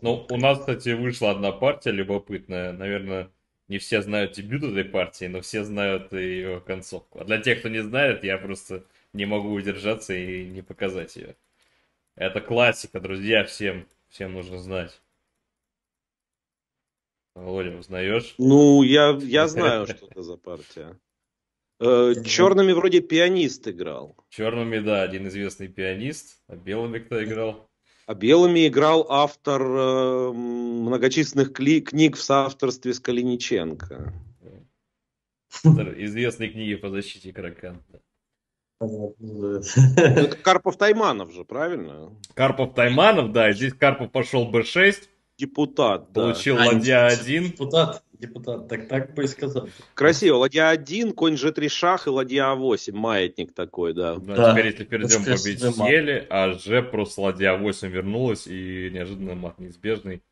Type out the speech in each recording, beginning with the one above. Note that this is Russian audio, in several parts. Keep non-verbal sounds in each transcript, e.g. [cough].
Ну, у нас, кстати, вышла одна партия любопытная. Наверное, не все знают дебют этой партии, но все знают ее концовку. А для тех, кто не знает, я просто не могу удержаться и не показать ее. Это классика, друзья, всем, всем нужно знать. Володя, узнаешь? Ну, я, я знаю, что это за партия. Э, черными вроде пианист играл. Черными, да, один известный пианист. А белыми кто играл? А белыми играл автор э, многочисленных книг в соавторстве с Калиниченко. Автор известной книги по защите игрока. Карпов Тайманов же, правильно? Карпов Тайманов, да. Здесь Карпов пошел Б6. Депутат, да. Получил ладья 1. Депутат депутат так, так бы и сказал. Красиво. Ладья 1, конь G3 шах и ладья А8. Маятник такой, да. да, да. Теперь, если перейдем победить мат. еле, а G просто ладья 8 вернулась и неожиданно мат неизбежный.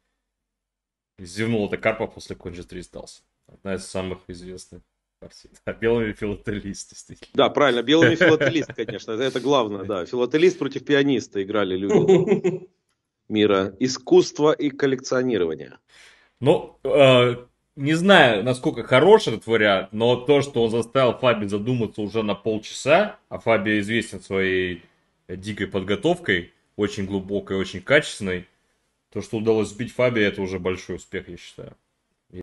Зевнул это Карпа после конь G3 сдался. Одна из самых известных партий. Да, белыми филателист, действительно. Да, правильно, белыми филателист, конечно. Это главное, да. Филателист против пианиста играли люди [laughs] мира искусства и коллекционирования. Ну, э, не знаю, насколько хорош этот вариант, но то, что он заставил Фаби задуматься уже на полчаса, а Фаби известен своей дикой подготовкой, очень глубокой, очень качественной, то, что удалось сбить Фаби, это уже большой успех, я считаю.